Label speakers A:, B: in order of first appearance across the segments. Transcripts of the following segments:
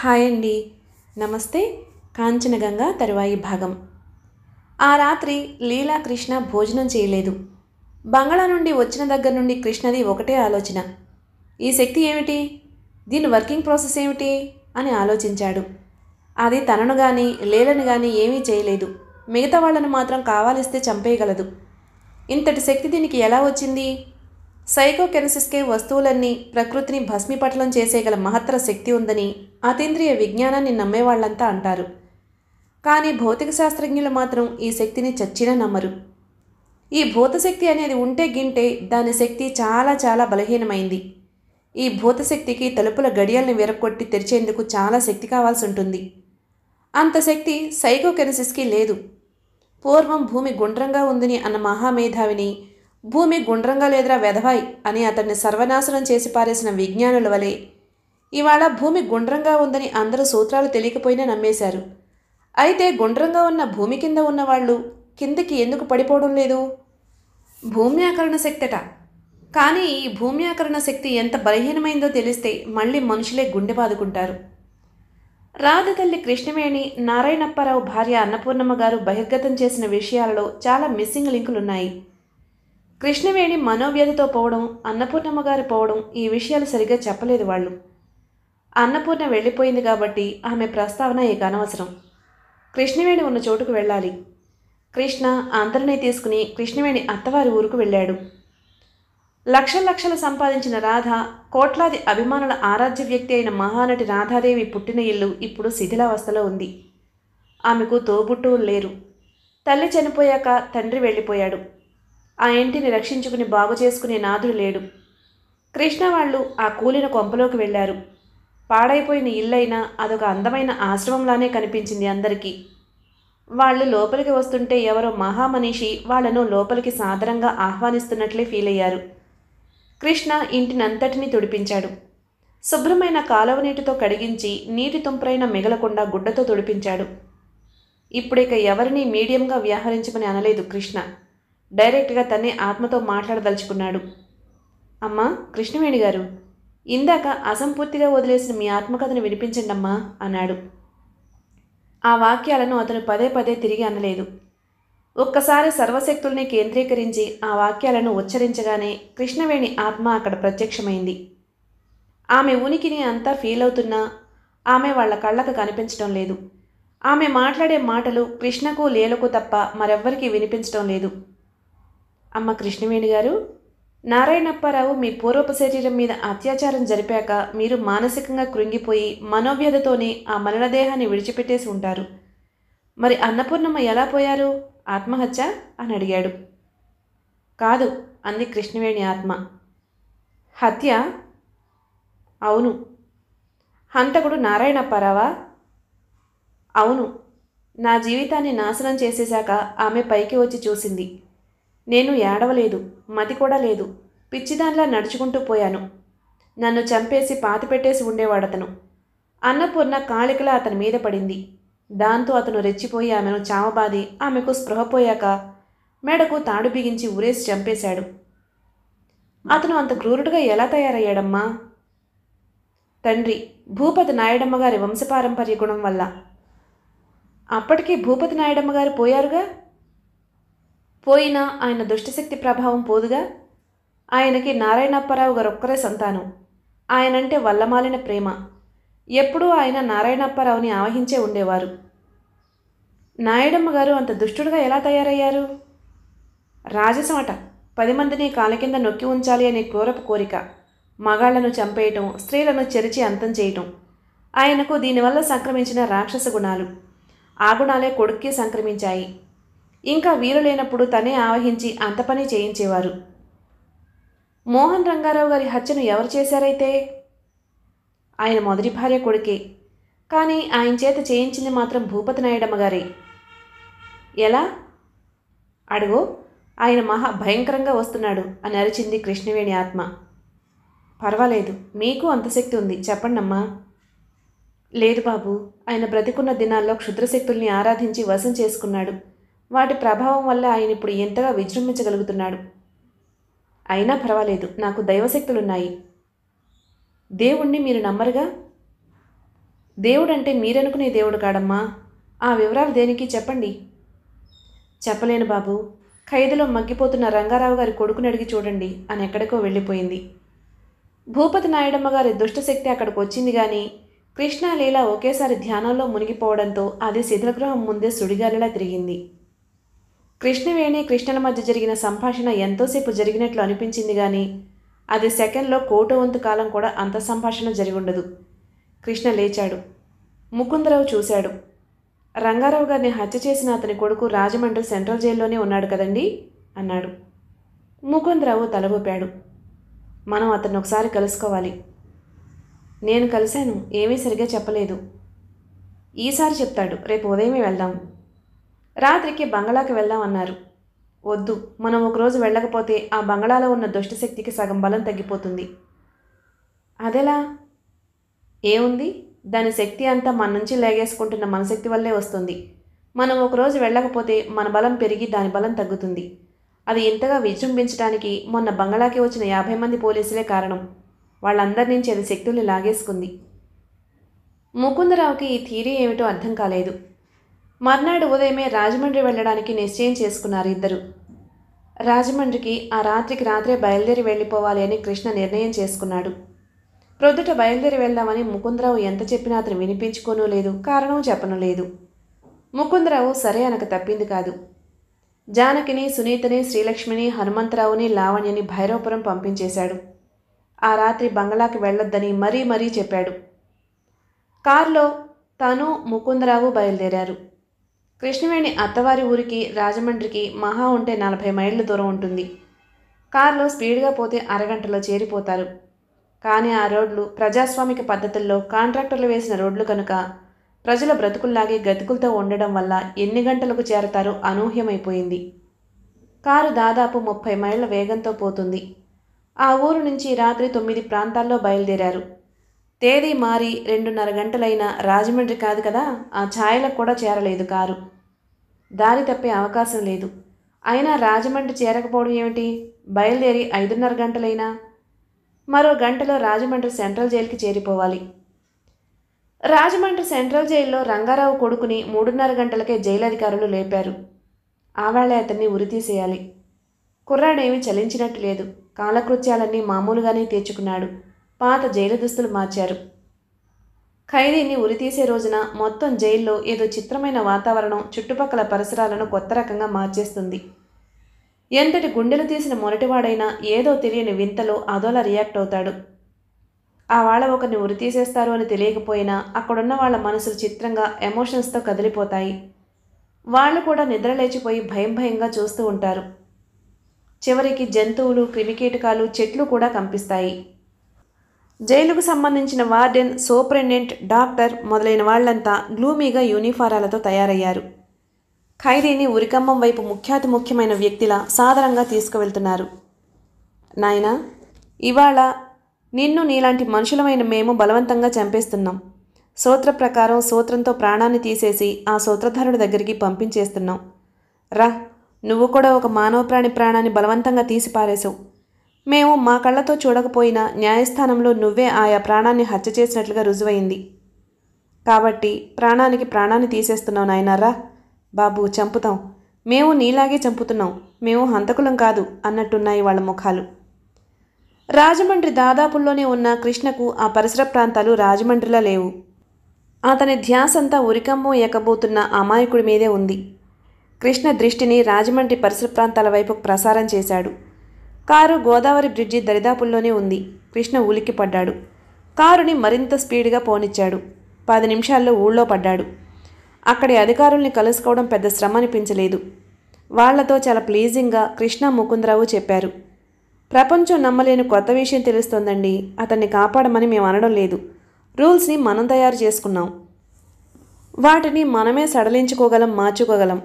A: hi అండి నమస్తే కాంచనగంగా తరువాయి భాగం ఆ రాత్రి లీలా కృష్ణ భోజనం చేయలేదు బంగాళా నుండి వచ్చిన దగ్గర నుండి కృష్ణది ఒకటే ఆలోచన ఈ శక్తి ఏమిటి దీని వర్కింగ్ ప్రాసెస్ ఏమిటి అని ఆలోచించాడు అది తనను కానీ లీలను కానీ ఏమీ చేయలేదు మిగతా వాళ్ళను మాత్రం కావాలిస్తే చంపేయగలదు ఇంతటి శక్తి దీనికి ఎలా వచ్చింది సైకోకెనసిస్కే వస్తువులన్నీ ప్రకృతిని భస్మిపటలం చేసేగల మహత్తర శక్తి ఉందని అతీంద్రియ విజ్ఞానాన్ని నమ్మేవాళ్లంతా అంటారు కానీ భౌతిక శాస్త్రజ్ఞులు మాత్రం ఈ శక్తిని చచ్చినా నమ్మరు ఈ భూతశక్తి అనేది ఉంటే గింటే దాని శక్తి చాలా చాలా బలహీనమైంది ఈ భూతశక్తికి తలుపుల గడియల్ని విరక్కొట్టి తెరిచేందుకు చాలా శక్తి కావాల్సి ఉంటుంది అంత శక్తి సైకోకెనసిస్కి లేదు పూర్వం భూమి గుండ్రంగా ఉందని అన్న మహామేధావిని భూమి గుండ్రంగా లేదురా వెధవాయి అని అతన్ని సర్వనాశనం చేసి పారేసిన విజ్ఞానుల వలె ఇవాళ భూమి గుండ్రంగా ఉందని అందరూ సూత్రాలు తెలియకపోయినా నమ్మేశారు అయితే గుండ్రంగా ఉన్న భూమి కింద వాళ్ళు కిందకి ఎందుకు పడిపోవడం లేదు భూమ్యాకరణ శక్తిట కానీ ఈ భూమ్యాకరణ శక్తి ఎంత బలహీనమైందో తెలిస్తే మళ్ళీ మనుషులే గుండె బాదుకుంటారు రాధతల్లి కృష్ణవేణి నారాయణప్పారావు భార్య అన్నపూర్ణమ్మ గారు బహిర్గతం చేసిన విషయాలలో చాలా మిస్సింగ్ లింకులున్నాయి కృష్ణవేణి మనోవ్యధితో పోవడం అన్నపూర్ణమ్మ గారు పోవడం ఈ విషయాలు సరిగ్గా చెప్పలేదు వాళ్ళు అన్నపూర్ణ వెళ్ళిపోయింది కాబట్టి ఆమె ప్రస్తావన ఇక అనవసరం కృష్ణవేణి ఉన్న చోటుకు వెళ్ళాలి కృష్ణ అందరినీ తీసుకుని కృష్ణవేణి అత్తవారి ఊరుకు వెళ్ళాడు లక్షల లక్షలు సంపాదించిన రాధ కోట్లాది అభిమానుల ఆరాధ్య వ్యక్తి అయిన మహానటి రాధాదేవి పుట్టిన ఇల్లు ఇప్పుడు శిథిలావస్థలో ఉంది ఆమెకు తోబుట్టువులు లేరు తల్లి చనిపోయాక తండ్రి వెళ్ళిపోయాడు ఆ ఇంటిని రక్షించుకుని బాగు చేసుకునే నాథుడు లేడు కృష్ణ వాళ్ళు ఆ కూలిన కొంపలోకి వెళ్ళారు పాడైపోయిన ఇల్లైనా అదొక అందమైన ఆశ్రమంలానే కనిపించింది అందరికీ వాళ్ళు లోపలికి వస్తుంటే ఎవరో మహామనీషి వాళ్లను లోపలికి సాదరంగా ఆహ్వానిస్తున్నట్లే ఫీల్ అయ్యారు కృష్ణ ఇంటినంతటినీ తుడిపించాడు శుభ్రమైన కాలువ నీటితో కడిగించి నీటి తుంపరైన మిగలకుండా గుడ్డతో తుడిపించాడు ఇప్పుడిక ఎవరినీ మీడియంగా వ్యవహరించమని అనలేదు కృష్ణ డైరెక్ట్గా తనే ఆత్మతో మాట్లాడదలుచుకున్నాడు అమ్మా కృష్ణవేణి గారు ఇందాక అసంపూర్తిగా వదిలేసిన మీ ఆత్మకథను వినిపించండమ్మా అన్నాడు ఆ వాక్యాలను అతను పదే పదే తిరిగి అనలేదు ఒక్కసారి సర్వశక్తుల్ని కేంద్రీకరించి ఆ వాక్యాలను ఉచ్చరించగానే కృష్ణవేణి ఆత్మ అక్కడ ప్రత్యక్షమైంది ఆమె ఉనికిని అంతా ఫీల్ అవుతున్నా ఆమె వాళ్ల కళ్ళకు కనిపించడం లేదు ఆమె మాట్లాడే మాటలు కృష్ణకు లేలకు తప్ప మరెవ్వరికీ వినిపించడం లేదు అమ్మ కృష్ణవేణి గారు నారాయణప్పారావు మీ పూర్వపు శరీరం మీద అత్యాచారం జరిపాక మీరు మానసికంగా కృంగిపోయి మనోవ్యధతోనే ఆ మరణదేహాన్ని విడిచిపెట్టేసి ఉంటారు మరి అన్నపూర్ణమ్మ ఎలా పోయారు ఆత్మహత్య అని అడిగాడు కాదు అంది కృష్ణవేణి ఆత్మ హత్య అవును హంతకుడు నారాయణప్పారావా అవును నా జీవితాన్ని నాశనం చేసేశాక ఆమె పైకి వచ్చి చూసింది నేను ఏడవలేదు మతి కూడా లేదు పిచ్చిదానిలా నడుచుకుంటూ పోయాను నన్ను చంపేసి పాతిపెట్టేసి ఉండేవాడతను అన్నపూర్ణ కాళికలా అతని మీద పడింది దాంతో అతను రెచ్చిపోయి ఆమెను చావబాది ఆమెకు స్పృహపోయాక మెడకు తాడు బిగించి ఉరేసి చంపేశాడు అతను అంత క్రూరుడుగా ఎలా తయారయ్యాడమ్మా తండ్రి భూపతి నాయుడమ్మ గారి వంశపారంపర్య గుణం వల్ల అప్పటికీ భూపతి నాయుడమ్మ గారు పోయారుగా పోయినా ఆయన దుష్టశక్తి ప్రభావం పోదుగా ఆయనకి నారాయణప్పారావు గారు ఒక్కరే సంతానం ఆయనంటే వల్లమాలిన ప్రేమ ఎప్పుడూ ఆయన నారాయణప్పారావుని ఆవహించే ఉండేవారు నాయుడమ్మ గారు అంత దుష్టుడుగా ఎలా తయారయ్యారు రాజసమట పది మందిని కాల కింద నొక్కి ఉంచాలి అనే క్రూరపు కోరిక మగాళ్లను చంపేయటం స్త్రీలను చెరిచి అంతం చేయటం ఆయనకు దీనివల్ల సంక్రమించిన రాక్షస గుణాలు ఆ గుణాలే కొడుక్కి సంక్రమించాయి ఇంకా వీలు లేనప్పుడు తనే ఆవహించి అంత పని చేయించేవారు మోహన్ రంగారావు గారి హత్యను ఎవరు చేశారైతే ఆయన మొదటి భార్య కొడుకే కానీ ఆయన చేత చేయించింది మాత్రం భూపతి నాయుడమ్మ గారే ఎలా అడుగు ఆయన మహా భయంకరంగా వస్తున్నాడు అని అరిచింది కృష్ణవేణి ఆత్మ పర్వాలేదు మీకు అంత శక్తి ఉంది చెప్పండమ్మా లేదు బాబు ఆయన బ్రతికున్న దినాల్లో క్షుద్రశక్తుల్ని ఆరాధించి వశం చేసుకున్నాడు వాటి ప్రభావం వల్ల ఆయన ఇప్పుడు ఎంతగా విజృంభించగలుగుతున్నాడు అయినా పర్వాలేదు నాకు దైవశక్తులున్నాయి దేవుణ్ణి మీరు నమ్మరుగా దేవుడంటే మీరనుకునే దేవుడు కాడమ్మా ఆ వివరాలు దేనికి చెప్పండి చెప్పలేను బాబు ఖైదులో మగ్గిపోతున్న రంగారావు గారి కొడుకుని అడిగి చూడండి అని ఎక్కడికో వెళ్ళిపోయింది భూపతి నాయుడమ్మ గారి దుష్టశక్తి అక్కడికి వచ్చింది కానీ లీల ఒకేసారి ధ్యానంలో మునిగిపోవడంతో అది శిథిలగృహం ముందే సుడిగాలిలా తిరిగింది కృష్ణవేణి కృష్ణల మధ్య జరిగిన సంభాషణ ఎంతోసేపు జరిగినట్లు అనిపించింది కానీ అది సెకండ్లో కోట వంతు కాలం కూడా అంత సంభాషణ జరిగుండదు కృష్ణ లేచాడు ముకుందరావు చూశాడు రంగారావు గారిని హత్య చేసిన అతని కొడుకు రాజమండ్రి సెంట్రల్ జైల్లోనే ఉన్నాడు కదండి అన్నాడు ముకుందరావు తలబోపాడు మనం అతన్ని ఒకసారి కలుసుకోవాలి నేను కలిశాను ఏమీ సరిగా చెప్పలేదు ఈసారి చెప్తాడు రేపు ఉదయమే వెళ్దాం రాత్రికి బంగ్లాకి వెళ్దాం అన్నారు వద్దు మనం ఒకరోజు వెళ్ళకపోతే ఆ బంగ్లాలో ఉన్న దుష్టశక్తికి సగం బలం తగ్గిపోతుంది అదెలా ఏముంది దాని శక్తి అంతా మన నుంచి లేగేసుకుంటున్న మన శక్తి వల్లే వస్తుంది మనం ఒకరోజు వెళ్ళకపోతే మన బలం పెరిగి దాని బలం తగ్గుతుంది అది ఇంతగా విజృంభించడానికి మొన్న బంగ్లాకి వచ్చిన యాభై మంది పోలీసులే కారణం వాళ్ళందరి నుంచి అది శక్తుల్ని లాగేసుకుంది ముకుందరావుకి ఈ థీరీ ఏమిటో అర్థం కాలేదు మర్నాడు ఉదయమే రాజమండ్రి వెళ్ళడానికి నిశ్చయం చేసుకున్నారు ఇద్దరు రాజమండ్రికి ఆ రాత్రికి రాత్రే బయలుదేరి వెళ్ళిపోవాలి అని కృష్ణ నిర్ణయం చేసుకున్నాడు ప్రొద్దుట బయలుదేరి వెళ్దామని ముకుందరావు ఎంత చెప్పినా అతను వినిపించుకోనూ లేదు కారణం చెప్పను లేదు ముకుందరావు సరే అనక తప్పింది కాదు జానకిని సునీతని శ్రీలక్ష్మిని హనుమంతరావుని లావణ్యని భైరవపురం పంపించేశాడు ఆ రాత్రి బంగ్లాకి వెళ్ళొద్దని మరీ మరీ చెప్పాడు కారులో తాను ముకుందరావు బయలుదేరారు కృష్ణవేణి అత్తవారి ఊరికి రాజమండ్రికి మహా ఉంటే నలభై మైళ్ళ దూరం ఉంటుంది కారులో స్పీడ్గా పోతే అరగంటలో చేరిపోతారు కానీ ఆ రోడ్లు ప్రజాస్వామిక పద్ధతుల్లో కాంట్రాక్టర్లు వేసిన రోడ్లు కనుక ప్రజల బ్రతుకుల్లాగే గతుకులతో ఉండడం వల్ల ఎన్ని గంటలకు చేరతారో అనూహ్యమైపోయింది కారు దాదాపు ముప్పై మైళ్ళ వేగంతో పోతుంది ఆ ఊరు నుంచి రాత్రి తొమ్మిది ప్రాంతాల్లో బయలుదేరారు తేదీ మారి రెండున్నర గంటలైన రాజమండ్రి కాదు కదా ఆ ఛాయలకు కూడా చేరలేదు కారు దారి తప్పే అవకాశం లేదు అయినా రాజమండ్రి చేరకపోవడం ఏమిటి బయలుదేరి ఐదున్నర గంటలైనా మరో గంటలో రాజమండ్రి సెంట్రల్ జైలుకి చేరిపోవాలి రాజమండ్రి సెంట్రల్ జైల్లో రంగారావు కొడుకుని మూడున్నర గంటలకే జైలు అధికారులు లేపారు ఆవేళ అతన్ని ఉరితీసేయాలి కుర్రాడేమీ చలించినట్టు లేదు కాలకృత్యాలన్నీ మామూలుగానే తీర్చుకున్నాడు పాత జైలు దుస్తులు మార్చారు ఖైదీని ఉరితీసే రోజున మొత్తం జైల్లో ఏదో చిత్రమైన వాతావరణం చుట్టుపక్కల పరిసరాలను కొత్త రకంగా మార్చేస్తుంది ఎంతటి గుండెలు తీసిన మొరటివాడైనా ఏదో తెలియని వింతలో అదోలా రియాక్ట్ అవుతాడు ఆ వాళ్ళ ఒకరిని ఉరితీసేస్తారు అని తెలియకపోయినా అక్కడున్న వాళ్ళ మనసులు చిత్రంగా ఎమోషన్స్తో కదిలిపోతాయి వాళ్ళు కూడా నిద్రలేచిపోయి భయం భయంగా చూస్తూ ఉంటారు చివరికి జంతువులు క్రిమికీటకాలు చెట్లు కూడా కంపిస్తాయి జైలుకు సంబంధించిన వార్డెన్ సూపరింటెండెంట్ డాక్టర్ మొదలైన వాళ్లంతా గ్లూమీగా యూనిఫారాలతో తయారయ్యారు ఖైదీని ఉరికమ్మం వైపు ముఖ్యాతి ముఖ్యమైన వ్యక్తిలా సాధారణంగా తీసుకువెళ్తున్నారు నాయన ఇవాళ నిన్ను నీలాంటి మనుషులమైన మేము బలవంతంగా చంపేస్తున్నాం సూత్ర ప్రకారం సూత్రంతో ప్రాణాన్ని తీసేసి ఆ సూత్రధారుడి దగ్గరికి పంపించేస్తున్నాం రా నువ్వు కూడా ఒక మానవ ప్రాణి ప్రాణాన్ని బలవంతంగా తీసి పారేశావు మేము మా కళ్ళతో చూడకపోయినా న్యాయస్థానంలో నువ్వే ఆయా ప్రాణాన్ని హత్య చేసినట్లుగా రుజువైంది కాబట్టి ప్రాణానికి ప్రాణాన్ని తీసేస్తున్నావు నాయనారా బాబు చంపుతాం మేము నీలాగే చంపుతున్నాం మేము హంతకులం కాదు అన్నట్టున్నాయి వాళ్ళ ముఖాలు రాజమండ్రి దాదాపుల్లోనే ఉన్న కృష్ణకు ఆ పరిసర ప్రాంతాలు రాజమండ్రిలా లేవు అతని ధ్యాసంతా ఉరికమ్మో ఎక్కబోతున్న అమాయకుడి మీదే ఉంది కృష్ణ దృష్టిని రాజమండ్రి పరిసర ప్రాంతాల వైపు ప్రసారం చేశాడు కారు గోదావరి బ్రిడ్జి దరిదాపుల్లోనే ఉంది కృష్ణ పడ్డాడు కారుని మరింత స్పీడ్గా పోనిచ్చాడు పది నిమిషాల్లో ఊళ్ళో పడ్డాడు అక్కడి అధికారుల్ని కలుసుకోవడం పెద్ద శ్రమ అనిపించలేదు వాళ్లతో చాలా ప్లీజింగ్గా కృష్ణ ముకుందరావు చెప్పారు ప్రపంచం నమ్మలేని కొత్త విషయం తెలుస్తోందండి అతన్ని కాపాడమని మేము అనడం లేదు రూల్స్ని మనం తయారు చేసుకున్నాం వాటిని మనమే సడలించుకోగలం మార్చుకోగలం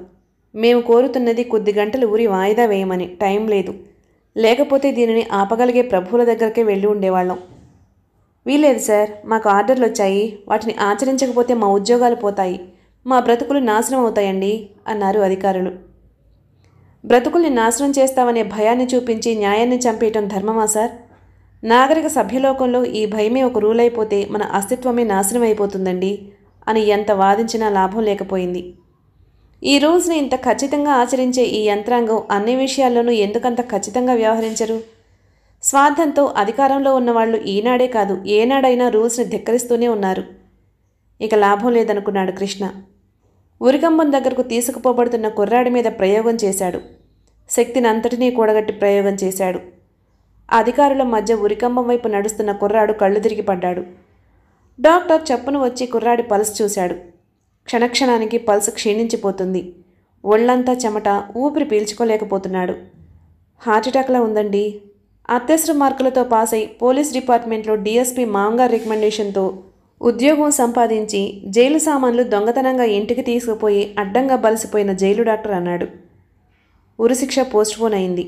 A: మేము కోరుతున్నది కొద్ది గంటలు ఊరి వాయిదా వేయమని టైం లేదు లేకపోతే దీనిని ఆపగలిగే ప్రభువుల దగ్గరకే వెళ్ళి ఉండేవాళ్ళం వీలేదు సార్ మాకు ఆర్డర్లు వచ్చాయి వాటిని ఆచరించకపోతే మా ఉద్యోగాలు పోతాయి మా బ్రతుకులు నాశనం అవుతాయండి అన్నారు అధికారులు బ్రతుకుల్ని నాశనం చేస్తామనే భయాన్ని చూపించి న్యాయాన్ని చంపేయటం ధర్మమా సార్ నాగరిక సభ్యలోకంలో ఈ భయమే ఒక రూల్ అయిపోతే మన అస్తిత్వమే నాశనం అయిపోతుందండి అని ఎంత వాదించినా లాభం లేకపోయింది ఈ రూల్స్ని ఇంత ఖచ్చితంగా ఆచరించే ఈ యంత్రాంగం అన్ని విషయాల్లోనూ ఎందుకంత ఖచ్చితంగా వ్యవహరించరు స్వార్థంతో అధికారంలో ఉన్నవాళ్ళు ఈనాడే కాదు ఏనాడైనా రూల్స్ని ధిక్కరిస్తూనే ఉన్నారు ఇక లాభం లేదనుకున్నాడు కృష్ణ ఉరికంబం దగ్గరకు తీసుకుపోబడుతున్న కుర్రాడి మీద ప్రయోగం చేశాడు శక్తిని అంతటినీ కూడగట్టి ప్రయోగం చేశాడు అధికారుల మధ్య ఉరికంబం వైపు నడుస్తున్న కుర్రాడు కళ్ళు తిరిగి పడ్డాడు డాక్టర్ చప్పును వచ్చి కుర్రాడి పలుసు చూశాడు క్షణక్షణానికి పల్స్ క్షీణించిపోతుంది ఒళ్ళంతా చెమట ఊపిరి పీల్చుకోలేకపోతున్నాడు హార్ట్అటాక్లా ఉందండి అత్యవసర మార్కులతో పాస్ అయి పోలీస్ డిపార్ట్మెంట్లో డీఎస్పీ మామగారి రికమెండేషన్తో ఉద్యోగం సంపాదించి జైలు సామాన్లు దొంగతనంగా ఇంటికి తీసుకుపోయి అడ్డంగా బలిసిపోయిన జైలు డాక్టర్ అన్నాడు ఉరిశిక్ష పోస్ట్పోన్ అయింది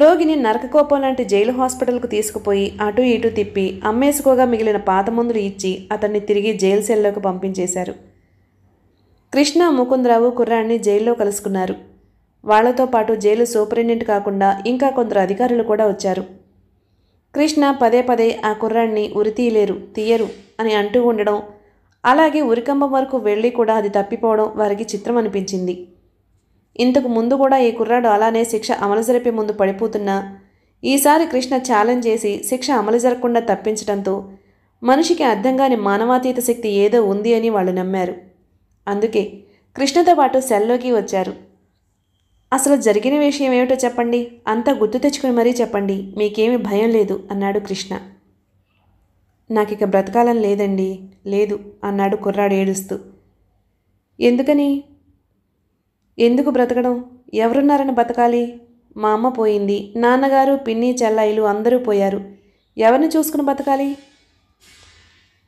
A: రోగిని నరకకోపం లాంటి జైలు హాస్పిటల్కు తీసుకుపోయి అటు ఇటు తిప్పి అమ్మేసుకోగా మిగిలిన పాత మందులు ఇచ్చి అతన్ని తిరిగి జైలు సెల్లోకి పంపించేశారు కృష్ణ ముకుందరావు కుర్రాన్ని జైల్లో కలుసుకున్నారు వాళ్లతో పాటు జైలు సూపరింటెండెంట్ కాకుండా ఇంకా కొందరు అధికారులు కూడా వచ్చారు కృష్ణ పదే పదే ఆ కుర్రాన్ని ఉరితీయలేరు తీయరు అని అంటూ ఉండడం అలాగే ఉరికంబం వరకు వెళ్ళి కూడా అది తప్పిపోవడం వారికి చిత్రం అనిపించింది ఇంతకు ముందు కూడా ఈ కుర్రాడు అలానే శిక్ష అమలు జరిపే ముందు పడిపోతున్నా ఈసారి కృష్ణ ఛాలెంజ్ చేసి శిక్ష అమలు జరగకుండా తప్పించడంతో మనిషికి అర్థం కాని మానవాతీత శక్తి ఏదో ఉంది అని వాళ్ళు నమ్మారు అందుకే కృష్ణతో పాటు సెల్లోకి వచ్చారు అసలు జరిగిన విషయం ఏమిటో చెప్పండి అంతా గుర్తు తెచ్చుకుని మరీ చెప్పండి మీకేమీ భయం లేదు అన్నాడు కృష్ణ నాకిక బ్రతకాలని లేదండి లేదు అన్నాడు కుర్రాడు ఏడుస్తూ ఎందుకని ఎందుకు బ్రతకడం ఎవరున్నారని బతకాలి మా అమ్మ పోయింది నాన్నగారు పిన్ని చెల్లాయిలు అందరూ పోయారు ఎవరిని చూసుకుని బతకాలి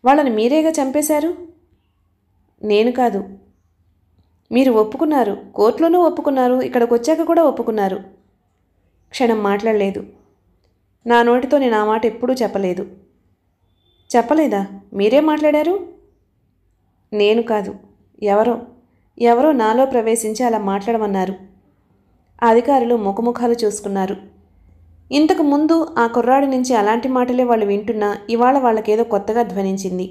A: వాళ్ళని మీరేగా చంపేశారు నేను కాదు మీరు ఒప్పుకున్నారు కోర్టులోనూ ఒప్పుకున్నారు ఇక్కడికి వచ్చాక కూడా ఒప్పుకున్నారు క్షణం మాట్లాడలేదు నా నోటితో నేను ఆ మాట ఎప్పుడూ చెప్పలేదు చెప్పలేదా మీరే మాట్లాడారు నేను కాదు ఎవరో ఎవరో నాలో ప్రవేశించి అలా మాట్లాడమన్నారు అధికారులు ముఖముఖాలు చూసుకున్నారు ఇంతకు ముందు ఆ కుర్రాడి నుంచి అలాంటి మాటలే వాళ్ళు వింటున్నా ఇవాళ వాళ్ళకేదో కొత్తగా ధ్వనించింది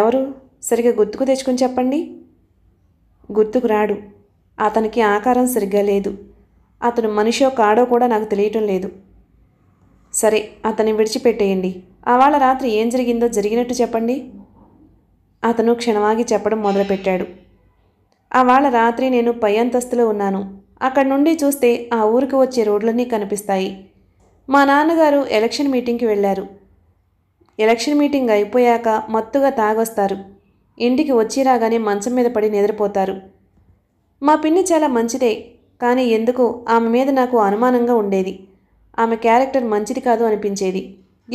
A: ఎవరు సరిగ్గా గుర్తుకు తెచ్చుకుని చెప్పండి గుర్తుకు రాడు అతనికి ఆకారం సరిగ్గా లేదు అతను మనిషో కాడో కూడా నాకు తెలియటం లేదు సరే అతన్ని విడిచిపెట్టేయండి ఆవాళ రాత్రి ఏం జరిగిందో జరిగినట్టు చెప్పండి అతను క్షణమాగి చెప్పడం మొదలుపెట్టాడు ఆవాళ రాత్రి నేను పై అంతస్తులో ఉన్నాను అక్కడి నుండి చూస్తే ఆ ఊరికి వచ్చే రోడ్లన్నీ కనిపిస్తాయి మా నాన్నగారు ఎలక్షన్ మీటింగ్కి వెళ్ళారు ఎలక్షన్ మీటింగ్ అయిపోయాక మత్తుగా తాగొస్తారు ఇంటికి వచ్చి రాగానే మంచం మీద పడి నిద్రపోతారు మా పిన్ని చాలా మంచిదే కానీ ఎందుకో ఆమె మీద నాకు అనుమానంగా ఉండేది ఆమె క్యారెక్టర్ మంచిది కాదు అనిపించేది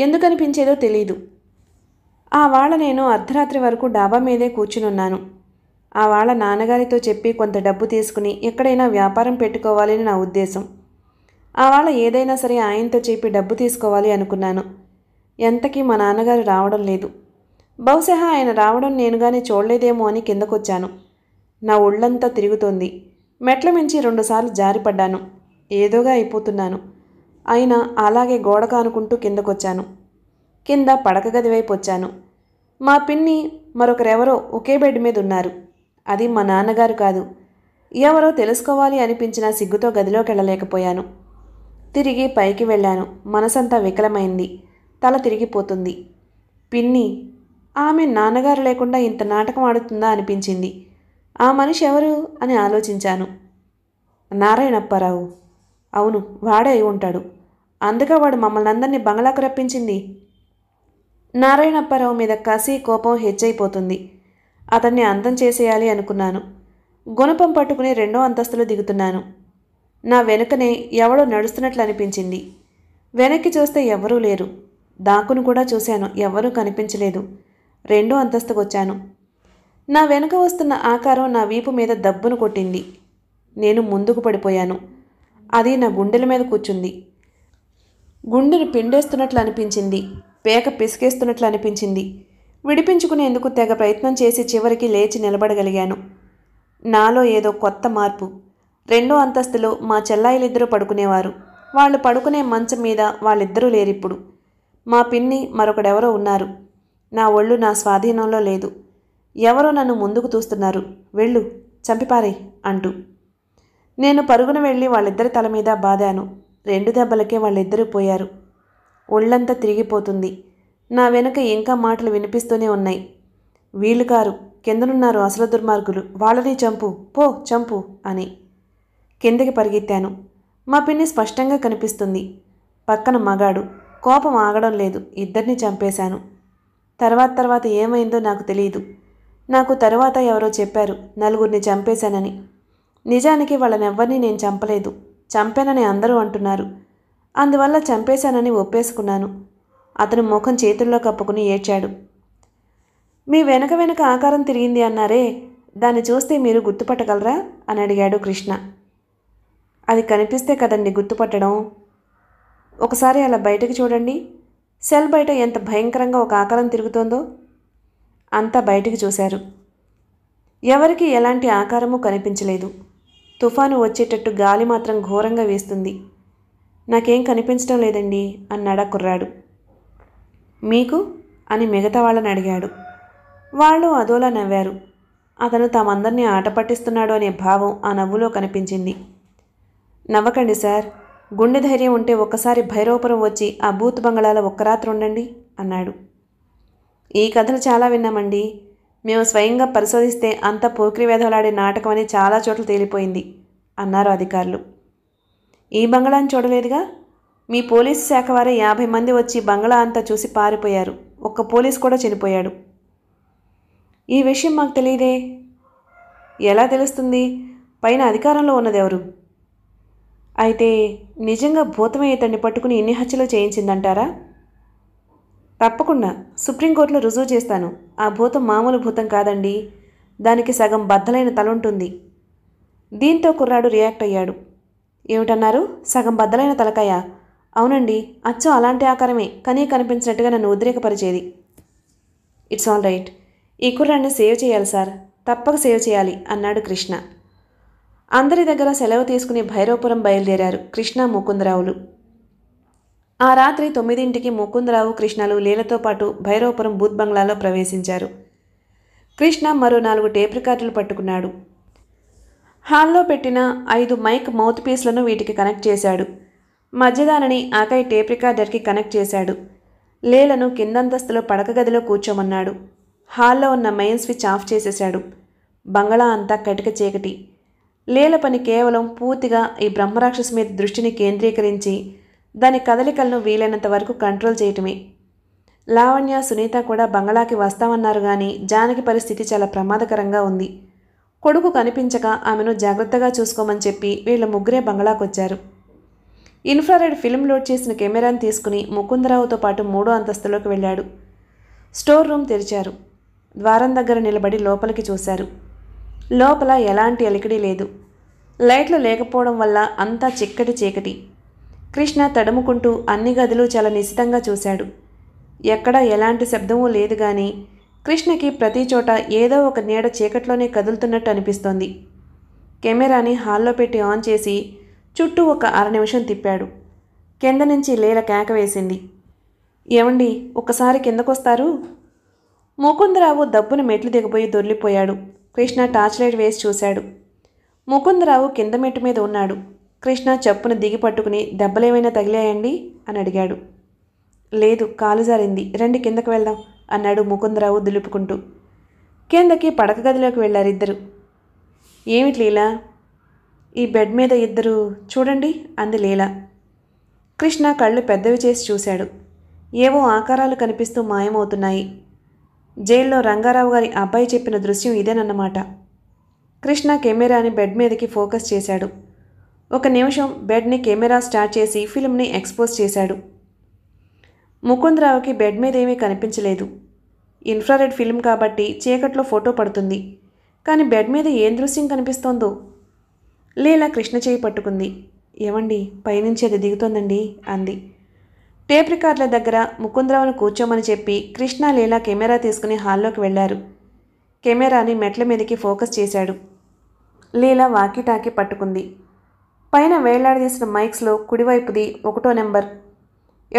A: ఎందుకనిపించేదో తెలియదు తెలీదు ఆ వాళ్ళ నేను అర్ధరాత్రి వరకు డాబా మీదే కూర్చునున్నాను ఆ వాళ్ళ నాన్నగారితో చెప్పి కొంత డబ్బు తీసుకుని ఎక్కడైనా వ్యాపారం పెట్టుకోవాలని నా ఉద్దేశం ఆ వాళ్ళ ఏదైనా సరే ఆయనతో చెప్పి డబ్బు తీసుకోవాలి అనుకున్నాను ఎంతకీ మా నాన్నగారు రావడం లేదు బహుశా ఆయన రావడం నేనుగానే చూడలేదేమో అని కిందకొచ్చాను నా ఒళ్ళంతా తిరుగుతోంది మెట్ల మించి రెండుసార్లు జారిపడ్డాను ఏదోగా అయిపోతున్నాను అయినా అలాగే గోడ కానుకుంటూ కిందకొచ్చాను కింద పడక వైపు వచ్చాను మా పిన్ని మరొకరెవరో ఒకే బెడ్ మీద ఉన్నారు అది మా నాన్నగారు కాదు ఎవరో తెలుసుకోవాలి అనిపించిన సిగ్గుతో గదిలోకి వెళ్ళలేకపోయాను తిరిగి పైకి వెళ్ళాను మనసంతా వికలమైంది తల తిరిగిపోతుంది పిన్ని ఆమె నాన్నగారు లేకుండా ఇంత నాటకం ఆడుతుందా అనిపించింది ఆ మనిషి ఎవరు అని ఆలోచించాను నారాయణప్పారావు అవును వాడే అయి ఉంటాడు అందుకే వాడు మమ్మల్ని అందరినీ బంగ్లాకు రప్పించింది నారాయణప్పారావు మీద కసి కోపం హెచ్చైపోతుంది అతన్ని అంతం చేసేయాలి అనుకున్నాను గుణపం పట్టుకుని రెండో అంతస్తులో దిగుతున్నాను నా వెనుకనే ఎవడో నడుస్తున్నట్లు అనిపించింది వెనక్కి చూస్తే ఎవరూ లేరు దాకును కూడా చూశాను ఎవరూ కనిపించలేదు రెండో అంతస్తుకు వచ్చాను నా వెనుక వస్తున్న ఆకారం నా వీపు మీద దబ్బును కొట్టింది నేను ముందుకు పడిపోయాను అది నా గుండెల మీద కూర్చుంది గుండెను పిండేస్తున్నట్లు అనిపించింది పేక పిసికేస్తున్నట్లు అనిపించింది విడిపించుకునేందుకు తెగ ప్రయత్నం చేసి చివరికి లేచి నిలబడగలిగాను నాలో ఏదో కొత్త మార్పు రెండో అంతస్తులో మా చెల్లాయిలిద్దరూ పడుకునేవారు వాళ్ళు పడుకునే మంచం మీద వాళ్ళిద్దరూ లేరిప్పుడు మా పిన్ని మరొకడెవరో ఉన్నారు నా ఒళ్ళు నా స్వాధీనంలో లేదు ఎవరో నన్ను ముందుకు తూస్తున్నారు వెళ్ళు చంపిపారే అంటూ నేను పరుగున వెళ్ళి వాళ్ళిద్దరి తల మీద బాదాను రెండు దెబ్బలకే వాళ్ళిద్దరూ పోయారు ఒళ్ళంతా తిరిగిపోతుంది నా వెనుక ఇంకా మాటలు వినిపిస్తూనే ఉన్నాయి వీళ్ళు కారు కిందనున్నారు అసలు దుర్మార్గులు వాళ్ళని చంపు పో చంపు అని కిందకి పరిగెత్తాను మా పిన్ని స్పష్టంగా కనిపిస్తుంది పక్కన మగాడు కోపం ఆగడం లేదు ఇద్దరిని చంపేశాను తర్వాత తర్వాత ఏమైందో నాకు తెలియదు నాకు తర్వాత ఎవరో చెప్పారు నలుగురిని చంపేశానని నిజానికి వాళ్ళనెవ్వరిని నేను చంపలేదు చంపానని అందరూ అంటున్నారు అందువల్ల చంపేశానని ఒప్పేసుకున్నాను అతను ముఖం చేతుల్లో కప్పుకుని ఏడ్చాడు మీ వెనక వెనక ఆకారం తిరిగింది అన్నారే దాన్ని చూస్తే మీరు గుర్తుపట్టగలరా అని అడిగాడు కృష్ణ అది కనిపిస్తే కదండి గుర్తుపట్టడం ఒకసారి అలా బయటకు చూడండి సెల్ బయట ఎంత భయంకరంగా ఒక ఆకారం తిరుగుతోందో అంతా బయటికి చూశారు ఎవరికి ఎలాంటి ఆకారము కనిపించలేదు తుఫాను వచ్చేటట్టు గాలి మాత్రం ఘోరంగా వేస్తుంది నాకేం కనిపించడం లేదండి అన్నాడ కుర్రాడు మీకు అని మిగతా వాళ్ళని అడిగాడు వాళ్ళు అదోలా నవ్వారు అతను తమందరినీ ఆట పట్టిస్తున్నాడు అనే భావం ఆ నవ్వులో కనిపించింది నవ్వకండి సార్ గుండె ధైర్యం ఉంటే ఒక్కసారి భైరవపురం వచ్చి ఆ బూత్ బంగళాలో ఒక్క రాత్రి ఉండండి అన్నాడు ఈ కథలు చాలా విన్నామండి మేము స్వయంగా పరిశోధిస్తే అంత పోకిరి వేధలాడే నాటకం అని చాలా చోట్ల తేలిపోయింది అన్నారు అధికారులు ఈ బంగళాన్ని చూడలేదుగా మీ పోలీసు శాఖ వారే యాభై మంది వచ్చి బంగళా అంతా చూసి పారిపోయారు ఒక్క పోలీస్ కూడా చనిపోయాడు ఈ విషయం మాకు తెలియదే ఎలా తెలుస్తుంది పైన అధికారంలో ఉన్నది ఎవరు అయితే నిజంగా భూతమే పట్టుకుని ఇన్ని హత్యలు చేయించిందంటారా తప్పకుండా సుప్రీంకోర్టులో రుజువు చేస్తాను ఆ భూతం మామూలు భూతం కాదండి దానికి సగం బద్దలైన తలుంటుంది దీంతో కుర్రాడు రియాక్ట్ అయ్యాడు ఏమిటన్నారు సగం బద్దలైన తలకాయ అవునండి అచ్చం అలాంటి ఆకారమే కనీ కనిపించినట్టుగా నన్ను ఉద్రేకపరిచేది ఇట్స్ ఆల్ రైట్ ఈ కుర్రాన్ని సేవ్ చేయాలి సార్ తప్పక సేవ్ చేయాలి అన్నాడు కృష్ణ అందరి దగ్గర సెలవు తీసుకుని భైరవపురం బయలుదేరారు కృష్ణ ముకుందరావులు ఆ రాత్రి తొమ్మిదింటికి ముకుందరావు కృష్ణలు లీలతో పాటు భైరవపురం బూత్ బంగ్లాలో ప్రవేశించారు కృష్ణ మరో నాలుగు టేప్ రికార్డులు పట్టుకున్నాడు హాల్లో పెట్టిన ఐదు మైక్ మౌత్ పీస్లను వీటికి కనెక్ట్ చేశాడు మధ్యదానని ఆకై టేప్ రికార్డర్కి కనెక్ట్ చేశాడు లేలను కిందంతస్తులో పడక గదిలో కూర్చోమన్నాడు హాల్లో ఉన్న మెయిన్ స్విచ్ ఆఫ్ చేసేశాడు బంగళా అంతా కటిక చీకటి లీల పని కేవలం పూర్తిగా ఈ బ్రహ్మరాక్షస్ మీద దృష్టిని కేంద్రీకరించి దాని కదలికలను వీలైనంత వరకు కంట్రోల్ చేయటమే లావణ్య సునీత కూడా బంగళాకి వస్తామన్నారు కానీ జానకి పరిస్థితి చాలా ప్రమాదకరంగా ఉంది కొడుకు కనిపించక ఆమెను జాగ్రత్తగా చూసుకోమని చెప్పి వీళ్ళ ముగ్గురే బంగళాకొచ్చారు ఇన్ఫ్రారెడ్ ఫిల్మ్ లోడ్ చేసిన కెమెరాను తీసుకుని ముకుందరావుతో పాటు మూడో అంతస్తులోకి వెళ్ళాడు స్టోర్ రూమ్ తెరిచారు ద్వారం దగ్గర నిలబడి లోపలికి చూశారు లోపల ఎలాంటి అలికిడి లేదు లైట్లు లేకపోవడం వల్ల అంతా చిక్కటి చీకటి కృష్ణ తడుముకుంటూ అన్ని గదులు చాలా నిశితంగా చూశాడు ఎక్కడా ఎలాంటి శబ్దమూ లేదు కానీ కృష్ణకి ప్రతి చోట ఏదో ఒక నీడ చీకట్లోనే కదులుతున్నట్టు అనిపిస్తోంది కెమెరాని హాల్లో పెట్టి ఆన్ చేసి చుట్టూ ఒక అర నిమిషం తిప్పాడు కింద నుంచి లేల కేక వేసింది ఏమండి ఒకసారి కిందకొస్తారు ముకుందరావు దబ్బున మెట్లు దిగబోయి దొరిలిపోయాడు కృష్ణ టార్చ్ లైట్ వేసి చూశాడు ముకుందరావు కింద మెట్టు మీద ఉన్నాడు కృష్ణ చెప్పును దిగి పట్టుకుని దెబ్బలేమైనా తగిలాయండి అని అడిగాడు లేదు కాలు జారింది రండి కిందకు వెళ్దాం అన్నాడు ముకుందరావు దులుపుకుంటూ కిందకి పడక గదిలోకి వెళ్ళారు ఇద్దరు ఏమిటి లీలా ఈ బెడ్ మీద ఇద్దరు చూడండి అంది లీలా కృష్ణ కళ్ళు పెద్దవి చేసి చూశాడు ఏవో ఆకారాలు కనిపిస్తూ మాయమవుతున్నాయి జైల్లో రంగారావు గారి అబ్బాయి చెప్పిన దృశ్యం ఇదేనన్నమాట కృష్ణ కెమెరాని బెడ్ మీదకి ఫోకస్ చేశాడు ఒక నిమిషం బెడ్ని కెమెరా స్టార్ట్ చేసి ఫిల్మ్ని ఎక్స్పోజ్ చేశాడు ముకుందరావుకి బెడ్ మీద ఏమీ కనిపించలేదు ఇన్ఫ్రారెడ్ ఫిల్మ్ కాబట్టి చీకట్లో ఫోటో పడుతుంది కానీ బెడ్ మీద ఏం దృశ్యం కనిపిస్తోందో లీలా కృష్ణ చేయి పట్టుకుంది ఏమండి పైనుంచి అది దిగుతోందండి అంది టేప్ రికార్డుల దగ్గర ముకుందరావును కూర్చోమని చెప్పి కృష్ణ లీలా కెమెరా తీసుకుని హాల్లోకి వెళ్లారు కెమెరాని మెట్ల మీదకి ఫోకస్ చేశాడు లీలా టాకీ పట్టుకుంది పైన వేలాడదీసిన మైక్స్లో కుడివైపుది ఒకటో నెంబర్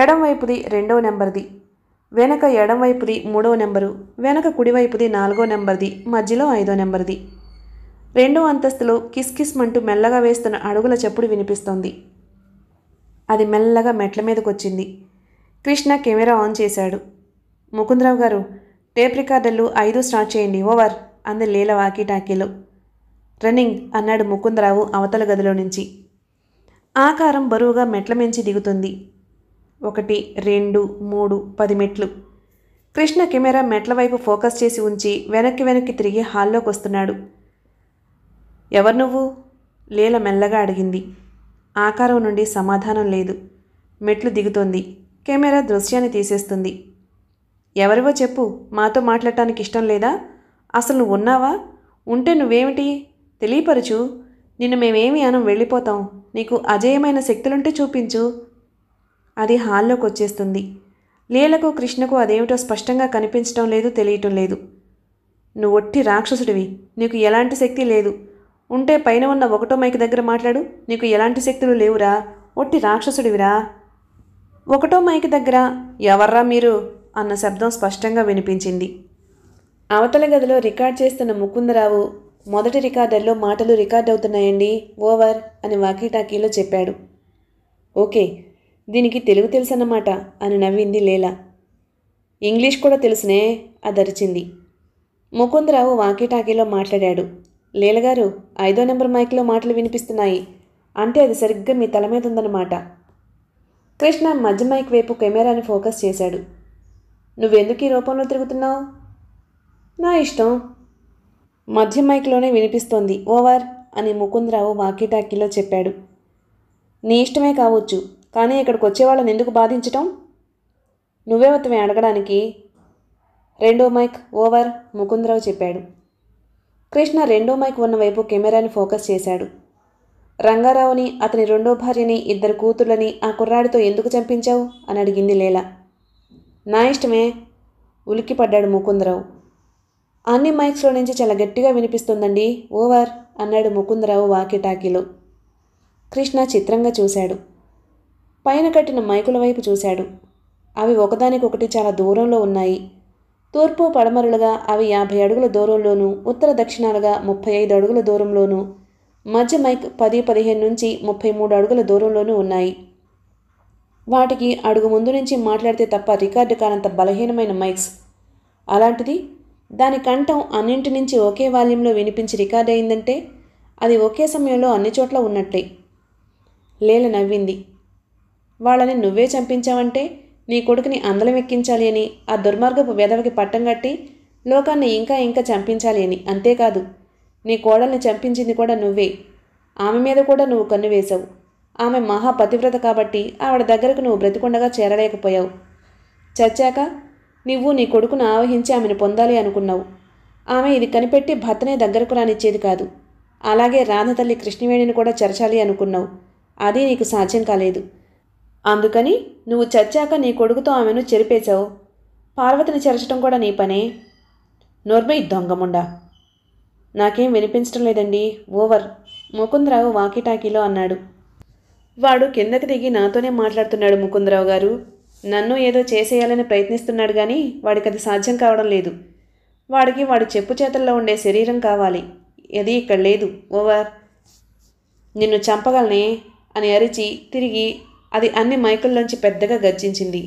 A: ఎడంవైపుది రెండో నెంబర్ది వెనక ఎడంవైపుది మూడో నెంబరు వెనక కుడివైపుది నాలుగో నెంబర్ది మధ్యలో ఐదో నెంబర్ది రెండో అంతస్తులో కిస్కిస్మంటూ మెల్లగా వేస్తున్న అడుగుల చప్పుడు వినిపిస్తోంది అది మెల్లగా మెట్ల మీదకు వచ్చింది కృష్ణ కెమెరా ఆన్ చేశాడు ముకుందరావు గారు టేప్ రికార్డర్లు ఐదు స్టార్ట్ చేయండి ఓవర్ అంది లీల వాకీటాకీలో రన్నింగ్ అన్నాడు ముకుందరావు అవతల గదిలో నుంచి ఆకారం బరువుగా మెట్ల మించి దిగుతుంది ఒకటి రెండు మూడు పది మెట్లు కృష్ణ కెమెరా మెట్ల వైపు ఫోకస్ చేసి ఉంచి వెనక్కి వెనక్కి తిరిగి హాల్లోకి వస్తున్నాడు ఎవరు నువ్వు లీల మెల్లగా అడిగింది ఆకారం నుండి సమాధానం లేదు మెట్లు దిగుతోంది కెమెరా దృశ్యాన్ని తీసేస్తుంది ఎవరివో చెప్పు మాతో మాట్లాడటానికి ఇష్టం లేదా అసలు నువ్వు ఉన్నావా ఉంటే నువ్వేమిటి తెలియపరచు నిన్ను మేమేమి అనం వెళ్ళిపోతాం నీకు అజేయమైన శక్తులుంటే చూపించు అది హాల్లోకి వచ్చేస్తుంది లీలకు కృష్ణకు అదేమిటో స్పష్టంగా కనిపించటం లేదు తెలియటం లేదు నువ్వు ఒట్టి రాక్షసుడివి నీకు ఎలాంటి శక్తి లేదు ఉంటే పైన ఉన్న ఒకటో మైక్ దగ్గర మాట్లాడు నీకు ఎలాంటి శక్తులు లేవురా ఒట్టి రాక్షసుడివిరా ఒకటో మైక్ దగ్గర ఎవర్రా మీరు అన్న శబ్దం స్పష్టంగా వినిపించింది అవతల గదిలో రికార్డ్ చేస్తున్న ముకుందరావు మొదటి రికార్డర్లో మాటలు రికార్డ్ అవుతున్నాయండి ఓవర్ అని వాకీటాకీలో చెప్పాడు ఓకే దీనికి తెలుగు తెలుసన్నమాట అని నవ్వింది లేలా ఇంగ్లీష్ కూడా తెలుసునే అదరిచింది ముకుందరావు వాకీటాకీలో మాట్లాడాడు లీలగారు ఐదో నెంబర్ మైక్లో మాటలు వినిపిస్తున్నాయి అంటే అది సరిగ్గా మీ తల మీద ఉందన్నమాట కృష్ణ మధ్య మైక్ వైపు కెమెరాని ఫోకస్ చేశాడు నువ్వెందుకు ఈ రూపంలో తిరుగుతున్నావు నా ఇష్టం మధ్య మైక్లోనే వినిపిస్తోంది ఓవర్ అని ముకుందరావు వాకిటాకీలో చెప్పాడు నీ ఇష్టమే కావచ్చు కానీ ఇక్కడికి వచ్చే వాళ్ళని ఎందుకు బాధించటం నువ్వే ఉత్తమే అడగడానికి రెండో మైక్ ఓవర్ ముకుందరావు చెప్పాడు కృష్ణ రెండో మైక్ ఉన్న వైపు కెమెరాని ఫోకస్ చేశాడు రంగారావుని అతని రెండో భార్యని ఇద్దరు కూతుళ్ళని ఆ కుర్రాడితో ఎందుకు చంపించావు అని అడిగింది లేలా నా ఇష్టమే ఉలిక్కిపడ్డాడు ముకుందరావు అన్ని మైక్స్లో నుంచి చాలా గట్టిగా వినిపిస్తుందండి ఓవర్ అన్నాడు ముకుందరావు వాకిటాకీలో కృష్ణ చిత్రంగా చూశాడు పైన కట్టిన మైకుల వైపు చూశాడు అవి ఒకదానికొకటి చాలా దూరంలో ఉన్నాయి తూర్పు పడమరలుగా అవి యాభై అడుగుల దూరంలోనూ ఉత్తర దక్షిణాలుగా ముప్పై ఐదు అడుగుల దూరంలోనూ మధ్య మైక్ పది పదిహేను నుంచి ముప్పై మూడు అడుగుల దూరంలోనూ ఉన్నాయి వాటికి అడుగు ముందు నుంచి మాట్లాడితే తప్ప రికార్డు కానంత బలహీనమైన మైక్స్ అలాంటిది దాని కంఠం అన్నింటి నుంచి ఒకే వాల్యంలో వినిపించి రికార్డ్ అయిందంటే అది ఒకే సమయంలో అన్ని చోట్ల ఉన్నట్లే లేల నవ్వింది వాళ్ళని నువ్వే చంపించావంటే నీ కొడుకుని అందలం ఎక్కించాలి అని ఆ దుర్మార్గపు వెధవకి పట్టం కట్టి లోకాన్ని ఇంకా ఇంకా చంపించాలి అని అంతేకాదు నీ కోడల్ని చంపించింది కూడా నువ్వే ఆమె మీద కూడా నువ్వు కన్ను వేశావు ఆమె మహాపతివ్రత కాబట్టి ఆవిడ దగ్గరకు నువ్వు బ్రతికొండగా చేరలేకపోయావు చచ్చాక నువ్వు నీ కొడుకును ఆవహించి ఆమెను పొందాలి అనుకున్నావు ఆమె ఇది కనిపెట్టి భర్తనే దగ్గరకు రానిచ్చేది కాదు అలాగే రాధతల్లి కృష్ణవేణిని కూడా చేర్చాలి అనుకున్నావు అది నీకు సాధ్యం కాలేదు అందుకని నువ్వు చచ్చాక నీ కొడుకుతో ఆమెను చెరిపేశావు పార్వతిని చెరచటం కూడా నీ పనే నోర్మై దొంగముండా నాకేం వినిపించడం లేదండి ఓవర్ ముకుందరావు వాకిటాకీలో అన్నాడు వాడు కిందకి దిగి నాతోనే మాట్లాడుతున్నాడు ముకుందరావు గారు నన్ను ఏదో చేసేయాలని ప్రయత్నిస్తున్నాడు కానీ వాడికి అది సాధ్యం కావడం లేదు వాడికి వాడు చెప్పు చేతల్లో ఉండే శరీరం కావాలి అది ఇక్కడ లేదు ఓవర్ నిన్ను చంపగలనే అని అరిచి తిరిగి అది అన్ని మైకుల్లోంచి పెద్దగా గర్జించింది